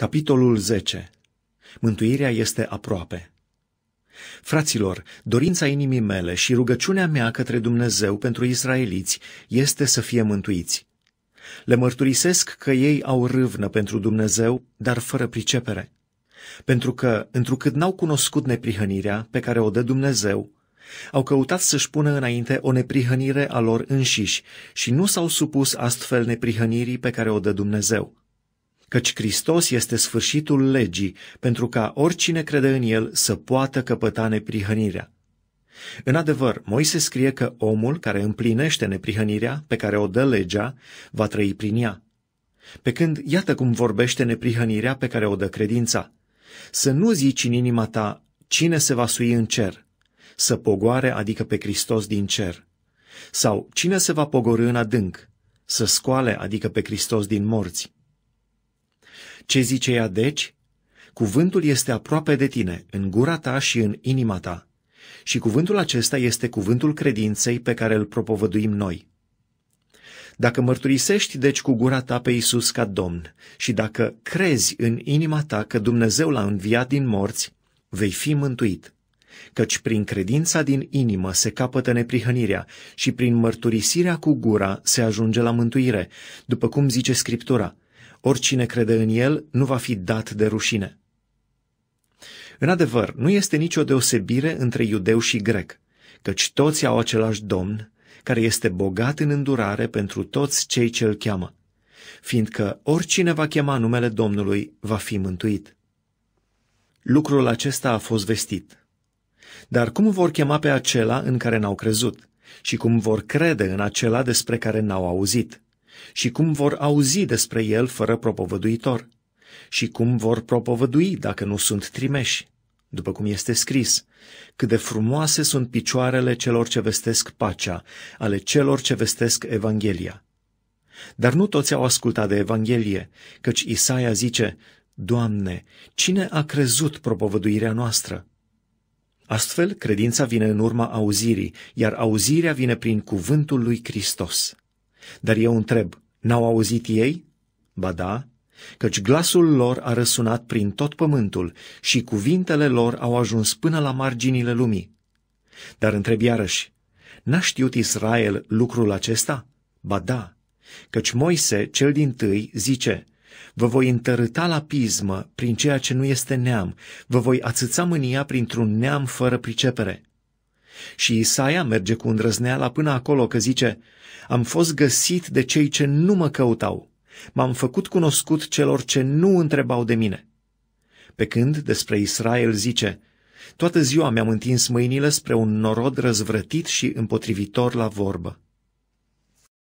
Capitolul 10. Mântuirea este aproape. Fraților, dorința inimii mele și rugăciunea mea către Dumnezeu pentru israeliți este să fie mântuiți. Le mărturisesc că ei au râvnă pentru Dumnezeu, dar fără pricepere. Pentru că, întrucât n-au cunoscut neprihănirea pe care o dă Dumnezeu, au căutat să-și pună înainte o neprihănire a lor înșiși și nu s-au supus astfel neprihănirii pe care o dă Dumnezeu căci Hristos este sfârșitul legii, pentru ca oricine crede în El să poată căpăta neprihănirea. În adevăr, Moise scrie că omul care împlinește neprihănirea pe care o dă legea va trăi prin ea. Pe când iată cum vorbește neprihănirea pe care o dă credința. Să nu zici în inima ta cine se va sui în cer, să pogoare adică pe Hristos din cer, sau cine se va pogorâ în adânc, să scoale adică pe Hristos din morți. Ce zice ea deci? Cuvântul este aproape de tine, în gura ta și în inima ta. Și cuvântul acesta este cuvântul credinței pe care îl propovăduim noi. Dacă mărturisești deci cu gura ta pe Isus ca Domn și dacă crezi în inima ta că Dumnezeu l-a înviat din morți, vei fi mântuit. Căci prin credința din inimă se capătă neprihănirea și prin mărturisirea cu gura se ajunge la mântuire, după cum zice Scriptura, oricine crede în el nu va fi dat de rușine. În adevăr, nu este nicio deosebire între iudeu și grec, căci toți au același domn, care este bogat în îndurare pentru toți cei ce îl cheamă, fiindcă oricine va chema numele Domnului va fi mântuit. Lucrul acesta a fost vestit. Dar cum vor chema pe acela în care n-au crezut? Și cum vor crede în acela despre care n-au auzit? și cum vor auzi despre el fără propovăduitor, și cum vor propovădui dacă nu sunt trimeși, după cum este scris, cât de frumoase sunt picioarele celor ce vestesc pacea, ale celor ce vestesc Evanghelia. Dar nu toți au ascultat de Evanghelie, căci Isaia zice, Doamne, cine a crezut propovăduirea noastră? Astfel, credința vine în urma auzirii, iar auzirea vine prin cuvântul lui Hristos. Dar eu întreb, n-au auzit ei? Ba da, căci glasul lor a răsunat prin tot pământul și cuvintele lor au ajuns până la marginile lumii. Dar întreb iarăși, n-a știut Israel lucrul acesta? Ba da, căci Moise, cel din tâi, zice, Vă voi întărâta la pismă prin ceea ce nu este neam, vă voi ațăța mânia printr-un neam fără pricepere. Și Isaia merge cu îndrăzneala până acolo că zice, Am fost găsit de cei ce nu mă căutau, m-am făcut cunoscut celor ce nu întrebau de mine. Pe când despre Israel zice, Toată ziua mi-am întins mâinile spre un norod răzvrătit și împotrivitor la vorbă.